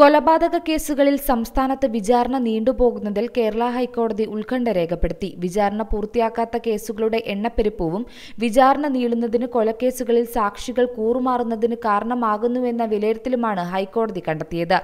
കൊലപാതക കേസുകളിൽ സംസ്ഥാനത്ത് വിചാരണ നീണ്ടുപോകുന്നതിൽ കേരള ഹൈക്കോടതി ഉത്കണ്ഠ രേഖപ്പെടുത്തി വിചാരണ പൂർത്തിയാക്കാത്ത കേസുകളുടെ എണ്ണപ്പെരുപ്പവും വിചാരണ നീളുന്നതിന് കൊലക്കേസുകളിൽ സാക്ഷികൾ കൂറുമാറുന്നതിന് കാരണമാകുന്നുവെന്ന വിലയിരുത്തലുമാണ് ഹൈക്കോടതി കണ്ടെത്തിയത്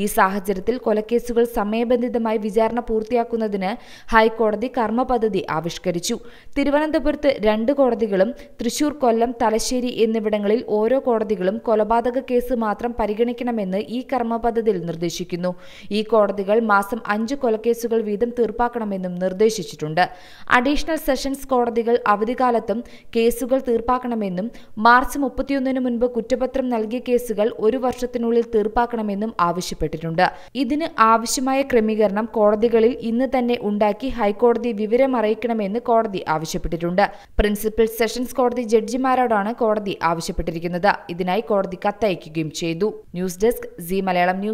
ഈ സാഹചര്യത്തിൽ കൊലക്കേസുകൾ സമയബന്ധിതമായി വിചാരണ പൂർത്തിയാക്കുന്നതിന് ഹൈക്കോടതി കർമ്മപദ്ധതി ആവിഷ്കരിച്ചു തിരുവനന്തപുരത്ത് രണ്ട് കോടതികളും തൃശൂർ കൊല്ലം തലശ്ശേരി എന്നിവിടങ്ങളിൽ ഓരോ കോടതികളും കൊലപാതക കേസ് മാത്രം പരിഗണിക്കണമെന്ന് ഈ കർമ്മപദ്ധതി കോടതിയിൽ നിർദ്ദേശിക്കുന്നു ഈ കോടതികൾ മാസം അഞ്ച് കൊലക്കേസുകൾ വീതം തീർപ്പാക്കണമെന്നും നിർദ്ദേശിച്ചിട്ടുണ്ട് അഡീഷണൽ സെഷൻസ് കോടതികൾ അവധിക്കാലത്തും കേസുകൾ തീർപ്പാക്കണമെന്നും മാർച്ച് മുപ്പത്തിയൊന്നിന് മുൻപ് കുറ്റപത്രം നൽകിയ കേസുകൾ ഒരു വർഷത്തിനുള്ളിൽ തീർപ്പാക്കണമെന്നും ആവശ്യപ്പെട്ടിട്ടുണ്ട് ഇതിന് ആവശ്യമായ ക്രമീകരണം കോടതികളിൽ ഇന്ന് തന്നെ ഉണ്ടാക്കി ഹൈക്കോടതി വിവരം അറിയിക്കണമെന്ന് കോടതി ആവശ്യപ്പെട്ടിട്ടുണ്ട് പ്രിൻസിപ്പൽ സെഷൻസ് കോടതി ജഡ്ജിമാരോടാണ് കോടതി ആവശ്യപ്പെട്ടിരിക്കുന്നത് ഇതിനായി കോടതി കത്തയക്കുകയും ചെയ്തു news desk C Malayalam news